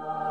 you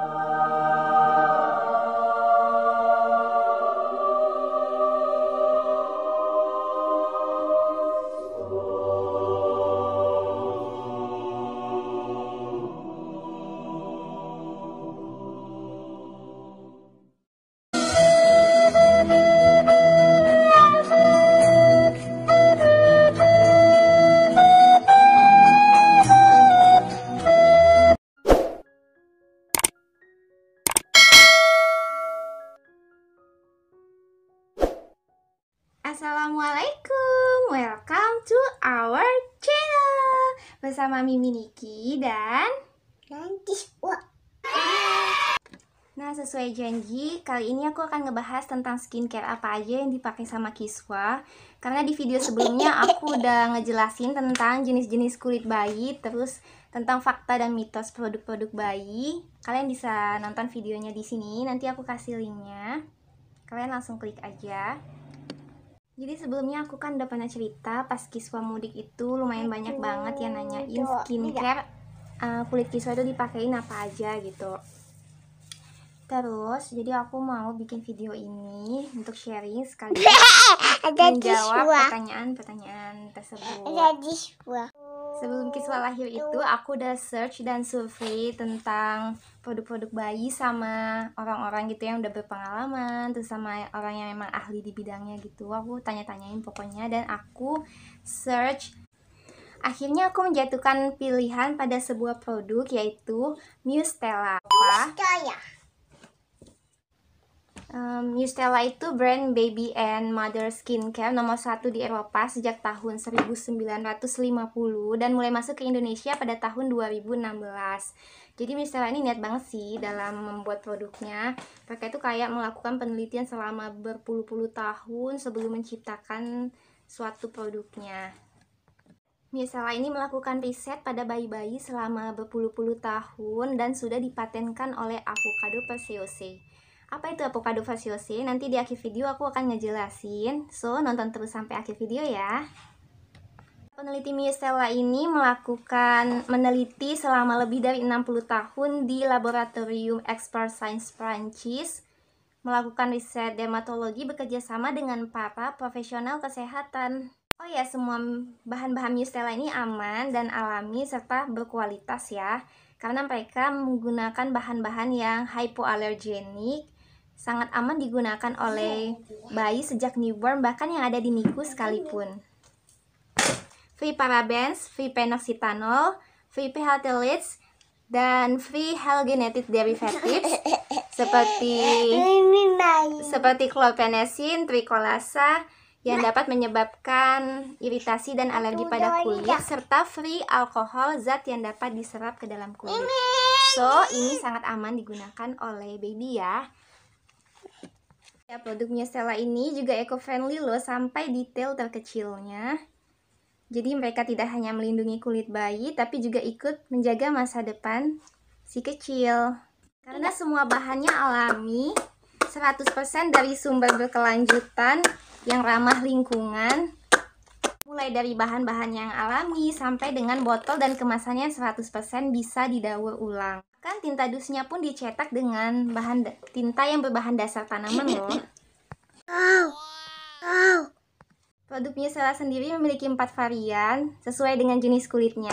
Assalamualaikum, welcome to our channel Bersama Mimi Niki dan Nanti Nah sesuai janji, kali ini aku akan ngebahas tentang skincare apa aja yang dipakai sama Kiswa Karena di video sebelumnya aku udah ngejelasin tentang jenis-jenis kulit bayi Terus tentang fakta dan mitos produk-produk bayi Kalian bisa nonton videonya di sini, nanti aku kasih linknya Kalian langsung klik aja jadi sebelumnya aku kan udah pernah cerita pas kiswa mudik itu lumayan banyak banget yang nanyain skincare uh, kulit kiswa itu dipakein apa aja gitu. Terus jadi aku mau bikin video ini untuk sharing sekalian menjawab pertanyaan-pertanyaan tersebut. Ada kiswa sebelum Kiswa lahir gitu. itu aku udah search dan survei tentang produk-produk bayi sama orang-orang gitu yang udah berpengalaman terus sama orang yang memang ahli di bidangnya gitu aku tanya-tanyain pokoknya dan aku search akhirnya aku menjatuhkan pilihan pada sebuah produk yaitu Mustela apa Stella. Um, itu brand baby and mother skincare nomor satu di Eropa sejak tahun 1950 dan mulai masuk ke Indonesia pada tahun 2016. Jadi Nutella ini niat banget sih dalam membuat produknya. Mereka itu kayak melakukan penelitian selama berpuluh-puluh tahun sebelum menciptakan suatu produknya. Nutella ini melakukan riset pada bayi-bayi selama berpuluh-puluh tahun dan sudah dipatenkan oleh Avocado Perseosae apa itu avocado fasciosi? Nanti di akhir video aku akan ngejelasin. So, nonton terus sampai akhir video ya. Peneliti Miustella ini melakukan meneliti selama lebih dari 60 tahun di Laboratorium Expert Science Prancis melakukan riset dermatologi bekerja sama dengan para profesional kesehatan. Oh ya, semua bahan-bahan Miustella ini aman dan alami serta berkualitas ya, karena mereka menggunakan bahan-bahan yang hypoallergenic sangat aman digunakan oleh iya. bayi sejak newborn bahkan yang ada di NICU iya, sekalipun. Free iya. parabens, free penoxitanol, free phthalates, dan free halogenated derivatives seperti seperti chlorpenesin, trikolasa yang dapat menyebabkan iritasi dan alergi pada kulit serta free alkohol zat yang dapat diserap ke dalam kulit. So, ini sangat aman digunakan oleh baby ya. Ya, produknya Stella ini juga eco-friendly loh sampai detail terkecilnya. Jadi mereka tidak hanya melindungi kulit bayi, tapi juga ikut menjaga masa depan si kecil. Karena semua bahannya alami, 100% dari sumber berkelanjutan yang ramah lingkungan, mulai dari bahan-bahan yang alami sampai dengan botol dan kemasannya 100% bisa didaur ulang kan tinta dusnya pun dicetak dengan bahan tinta yang berbahan dasar tanaman loh. Wow. Wow. Produk Nusela sendiri memiliki empat varian sesuai dengan jenis kulitnya.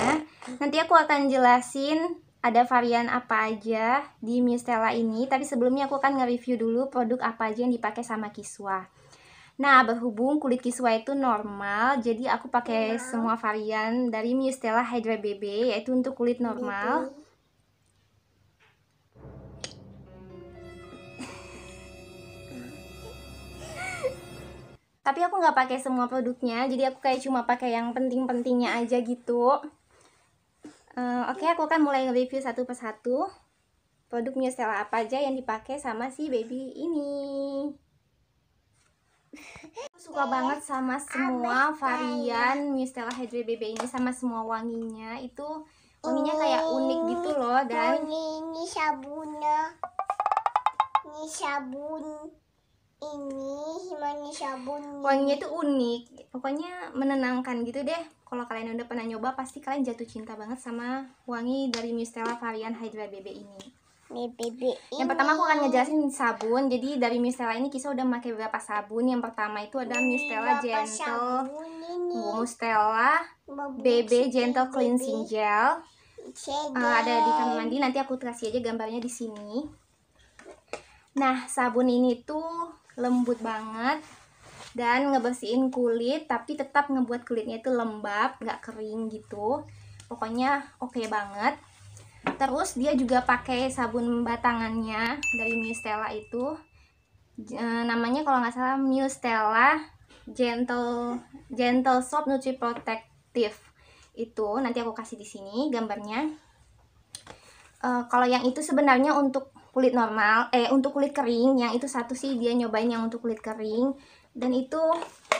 Nanti aku akan jelasin ada varian apa aja di Mustela ini, tapi sebelumnya aku akan nge-review dulu produk apa aja yang dipakai sama Kiswa. Nah, berhubung kulit Kiswa itu normal, jadi aku pakai iya. semua varian dari Mustela Hydra BB, yaitu untuk kulit iya, normal. tapi aku nggak pakai semua produknya jadi aku kayak cuma pakai yang penting-pentingnya aja gitu uh, oke okay, aku akan mulai nge-review satu persatu produk Stella apa aja yang dipakai sama si baby ini aku suka banget sama semua varian Stella Hydra baby ini sama semua wanginya itu wanginya oh, kayak unik gitu loh dan ini sabunnya ini sabun ini himannya sabun wanginya tuh unik pokoknya menenangkan gitu deh kalau kalian udah pernah nyoba pasti kalian jatuh cinta banget sama wangi dari Mistela varian Hydra BB ini BB yang pertama aku akan ngejelasin sabun jadi dari Mistela ini kisah udah pakai beberapa sabun yang pertama itu ada Mistela Gentle Mistela BB Gentle Cleansing Gel uh, ada di kamar mandi nanti aku kasih aja gambarnya di sini nah sabun ini tuh lembut banget dan ngebersihin kulit tapi tetap ngebuat kulitnya itu lembab nggak kering gitu pokoknya oke okay banget terus dia juga pakai sabun batangannya dari Mustela itu e, namanya kalau nggak salah Mustela Gentle Gentle Soap Nutri Protective itu nanti aku kasih di sini gambarnya e, kalau yang itu sebenarnya untuk kulit normal eh untuk kulit kering yang itu satu sih dia nyobain yang untuk kulit kering dan itu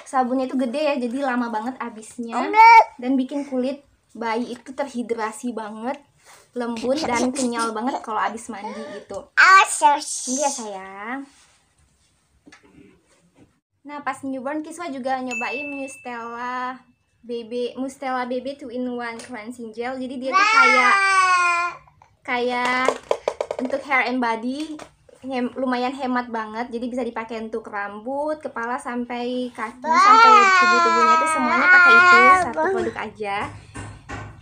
sabunnya itu gede ya jadi lama banget abisnya dan bikin kulit bayi itu terhidrasi banget lembut dan kenyal banget kalau abis mandi gitu. ya sayang. Nah pas newborn Kiswa juga nyobain Mustela baby Mustela baby 2 in 1 cleansing gel. Jadi dia tuh kayak kayak untuk hair and body hem, lumayan hemat banget jadi bisa dipakai untuk rambut kepala sampai kaki sampai tubuh-tubuhnya itu semuanya pakai itu satu produk aja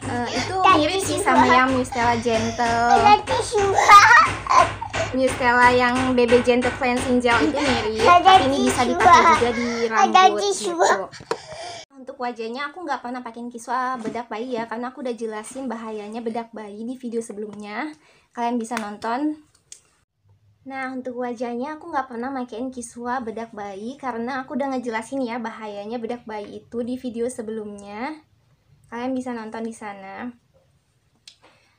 uh, itu mirip sih sama yang Mustela Gentle Mustela yang BB Gentle Cleansing Gel itu mirip tapi ini bisa dipakai juga di rambut gitu wajahnya aku nggak pernah pakein kiswa bedak bayi ya karena aku udah jelasin bahayanya bedak bayi di video sebelumnya kalian bisa nonton Nah untuk wajahnya aku nggak pernah pakein kiswa bedak bayi karena aku udah ngejelasin ya bahayanya bedak bayi itu di video sebelumnya kalian bisa nonton di sana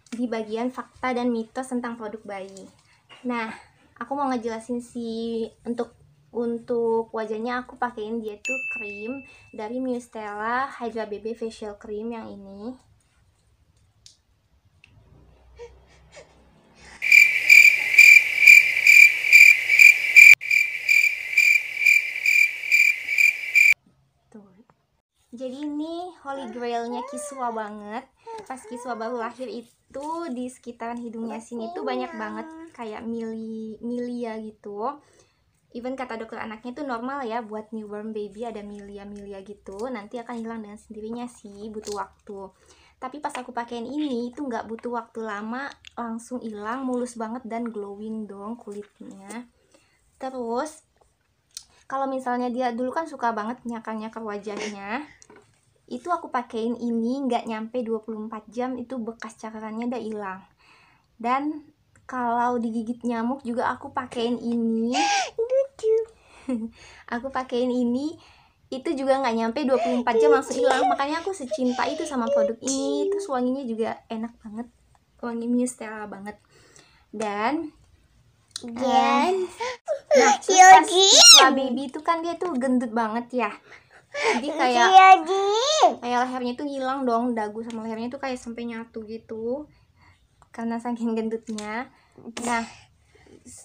di bagian fakta dan mitos tentang produk bayi. Nah, aku mau ngejelasin sih untuk untuk wajahnya aku pakein dia tuh krim dari Mustela Hydra BB Facial Cream yang ini jadi ini holy grailnya kiswa banget pas kiswa baru lahir itu di sekitaran hidungnya sini tuh banyak banget kayak mili milia gitu even kata dokter anaknya itu normal ya buat newborn baby ada milia-milia gitu nanti akan hilang dengan sendirinya sih butuh waktu tapi pas aku pakein ini itu nggak butuh waktu lama langsung hilang mulus banget dan glowing dong kulitnya terus kalau misalnya dia dulu kan suka banget nyakar-nyakar wajahnya itu aku pakein ini nggak nyampe 24 jam itu bekas cakarannya udah hilang dan kalau digigit nyamuk juga aku pakein ini aku pakein ini itu juga nggak nyampe 24 jam langsung hilang makanya aku secinta itu sama produk ini terus wanginya juga enak banget wangi Mistela banget dan dan nah pas baby itu kan dia tuh gendut banget ya jadi kayak kayak lehernya tuh hilang dong dagu sama lehernya tuh kayak sampai nyatu gitu karena saking gendutnya nah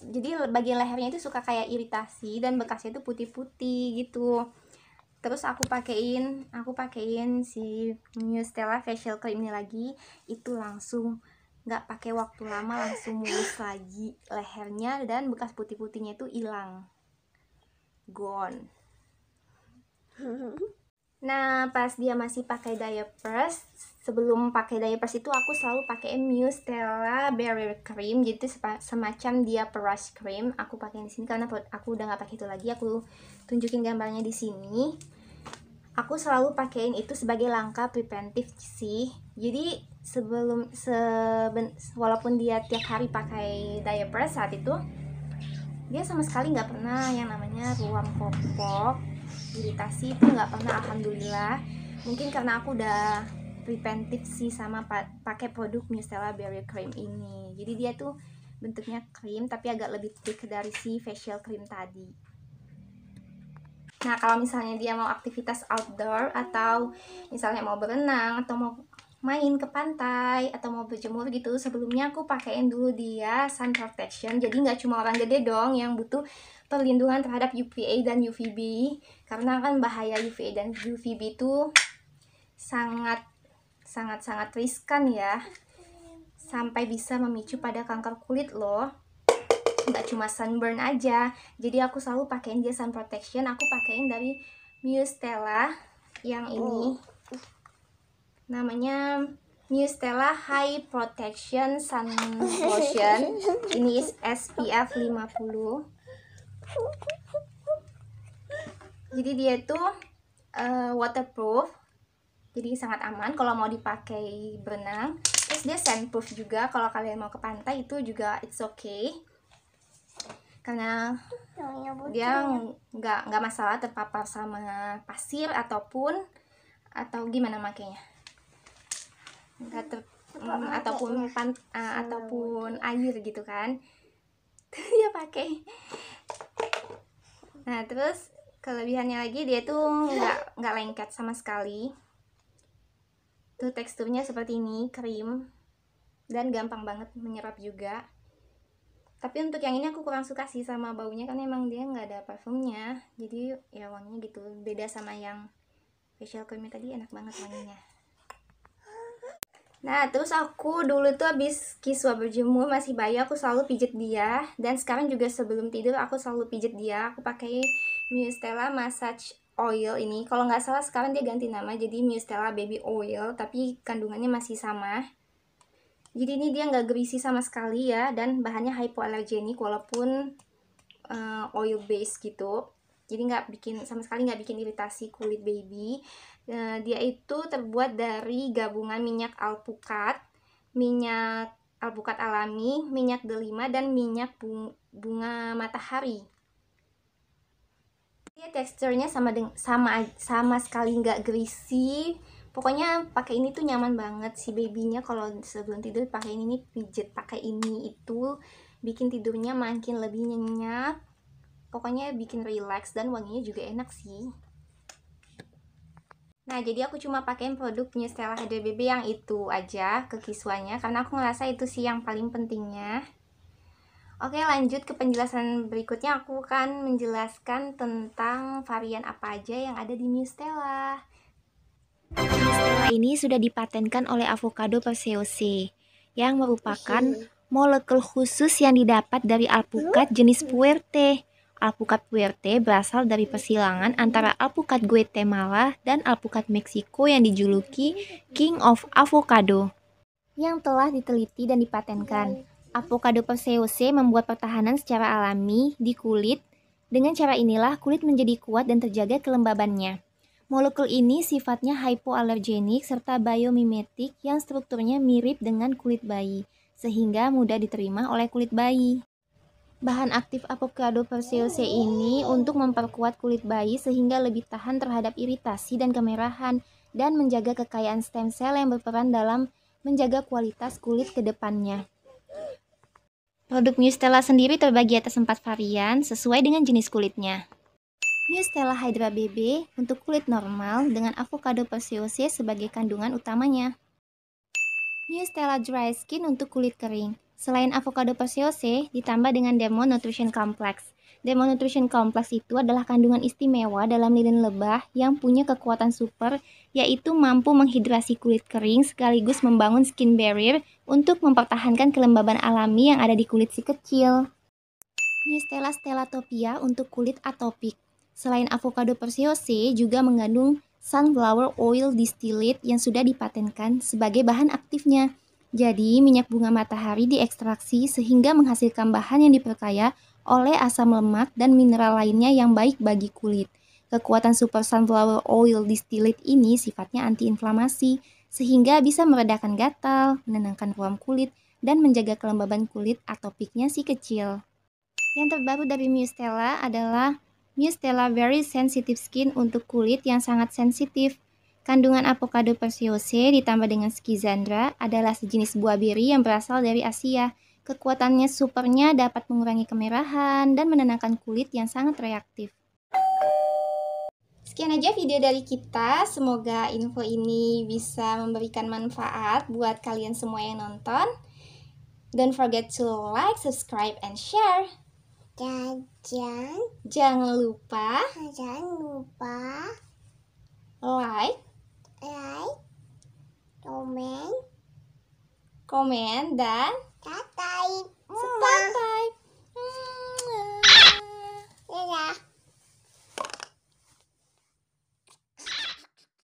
jadi bagian lehernya itu suka kayak iritasi dan bekasnya itu putih-putih gitu terus aku pakein aku pakein si New Stella facial cream ini lagi itu langsung nggak pakai waktu lama langsung mulus lagi lehernya dan bekas putih-putihnya itu hilang gone nah pas dia masih pakai diapers sebelum pakai diapers itu aku selalu pakai Mio Stella Barrier Cream jadi semacam dia brush cream aku pakai di sini karena aku udah nggak pakai itu lagi aku tunjukin gambarnya di sini aku selalu pakaiin itu sebagai langkah preventif sih jadi sebelum seben, walaupun dia tiap hari pakai diapers saat itu dia sama sekali nggak pernah yang namanya ruam popok iritasi itu nggak pernah alhamdulillah mungkin karena aku udah preventif sih sama pakai produk micellar barrier cream ini jadi dia tuh bentuknya krim tapi agak lebih thick dari si facial cream tadi nah kalau misalnya dia mau aktivitas outdoor atau misalnya mau berenang atau mau main ke pantai atau mau berjemur gitu sebelumnya aku pakaiin dulu dia sun protection jadi nggak cuma orang gede dong yang butuh perlindungan terhadap UVA dan UVB karena kan bahaya UVA dan UVB itu sangat sangat-sangat riskan ya sampai bisa memicu pada kanker kulit loh nggak cuma sunburn aja jadi aku selalu pakein dia sun protection aku pakein dari Muse Stella yang ini oh. namanya New Stella High Protection Sun Lotion ini is SPF 50 jadi dia itu uh, waterproof jadi sangat aman kalau mau dipakai berenang terus dia sandproof juga kalau kalian mau ke pantai itu juga it's okay karena dia ya. nggak nggak masalah terpapar sama pasir ataupun atau gimana makanya nggak ter mm, ataupun iya. pan uh, ataupun air gitu kan dia pakai nah terus kelebihannya lagi dia tuh nggak nggak lengket sama sekali Tuh teksturnya seperti ini, krim. Dan gampang banget menyerap juga. Tapi untuk yang ini aku kurang suka sih sama baunya kan emang dia nggak ada parfumnya. Jadi ya wanginya gitu. Beda sama yang facial creamnya tadi enak banget wanginya. Nah, terus aku dulu tuh abis kiswa berjemur masih bayi aku selalu pijet dia dan sekarang juga sebelum tidur aku selalu pijet dia. Aku pakai Miu Stella Massage Oil ini kalau nggak salah sekarang dia ganti nama jadi Mustela Baby Oil tapi kandungannya masih sama jadi ini dia nggak berisi sama sekali ya dan bahannya hypoallergenic walaupun uh, oil base gitu jadi nggak bikin sama sekali nggak bikin iritasi kulit baby uh, dia itu terbuat dari gabungan minyak alpukat minyak alpukat alami minyak delima dan minyak bunga matahari ya teksturnya sama sama sama sekali nggak greasy. Pokoknya pakai ini tuh nyaman banget si babynya kalau sebelum tidur pakai ini nih pijet pakai ini itu bikin tidurnya makin lebih nyenyak. Pokoknya bikin relax dan wanginya juga enak sih. Nah, jadi aku cuma pakein produknya Stella Hadir baby yang itu aja kekiswanya karena aku ngerasa itu sih yang paling pentingnya. Oke, lanjut ke penjelasan berikutnya. Aku akan menjelaskan tentang varian apa aja yang ada di Mustela. Mustela ini sudah dipatenkan oleh Avocado Passeosi, yang merupakan molekul khusus yang didapat dari alpukat jenis puerte. Alpukat puerte berasal dari persilangan antara alpukat Guatemala dan alpukat Meksiko yang dijuluki King of Avocado, yang telah diteliti dan dipatenkan. Avocado Perseuse membuat pertahanan secara alami di kulit. Dengan cara inilah kulit menjadi kuat dan terjaga kelembabannya. Molekul ini sifatnya hypoalergenik serta biomimetik yang strukturnya mirip dengan kulit bayi, sehingga mudah diterima oleh kulit bayi. Bahan aktif avocado perseuse ini untuk memperkuat kulit bayi sehingga lebih tahan terhadap iritasi dan kemerahan dan menjaga kekayaan stem cell yang berperan dalam menjaga kualitas kulit ke depannya. Produk Mustela sendiri terbagi atas empat varian sesuai dengan jenis kulitnya. Mustela Hydra BB untuk kulit normal dengan avocado perseoase sebagai kandungan utamanya. Mustela Dry Skin untuk kulit kering. Selain avocado perseoase, ditambah dengan demo Nutrition Complex. Demo Nutrition Complex itu adalah kandungan istimewa dalam lilin lebah yang punya kekuatan super, yaitu mampu menghidrasi kulit kering sekaligus membangun skin barrier untuk mempertahankan kelembaban alami yang ada di kulit si kecil. Stella stellatopia untuk kulit atopik. Selain avocado persiose, juga mengandung sunflower oil distillate yang sudah dipatenkan sebagai bahan aktifnya. Jadi, minyak bunga matahari diekstraksi sehingga menghasilkan bahan yang diperkaya oleh asam lemak dan mineral lainnya yang baik bagi kulit. Kekuatan super sunflower oil distillate ini sifatnya antiinflamasi, sehingga bisa meredakan gatal, menenangkan ruam kulit, dan menjaga kelembaban kulit atopiknya si kecil. Yang terbaru dari Mustela adalah Mustela Very Sensitive Skin untuk kulit yang sangat sensitif. Kandungan avocado persiose ditambah dengan skizandra adalah sejenis buah biri yang berasal dari Asia. Kekuatannya supernya dapat mengurangi kemerahan dan menenangkan kulit yang sangat reaktif. Sekian aja video dari kita. Semoga info ini bisa memberikan manfaat buat kalian semua yang nonton. Don't forget to like, subscribe, and share. Jangan jangan lupa jangan lupa like like comment, comment, dan subscribe. ya.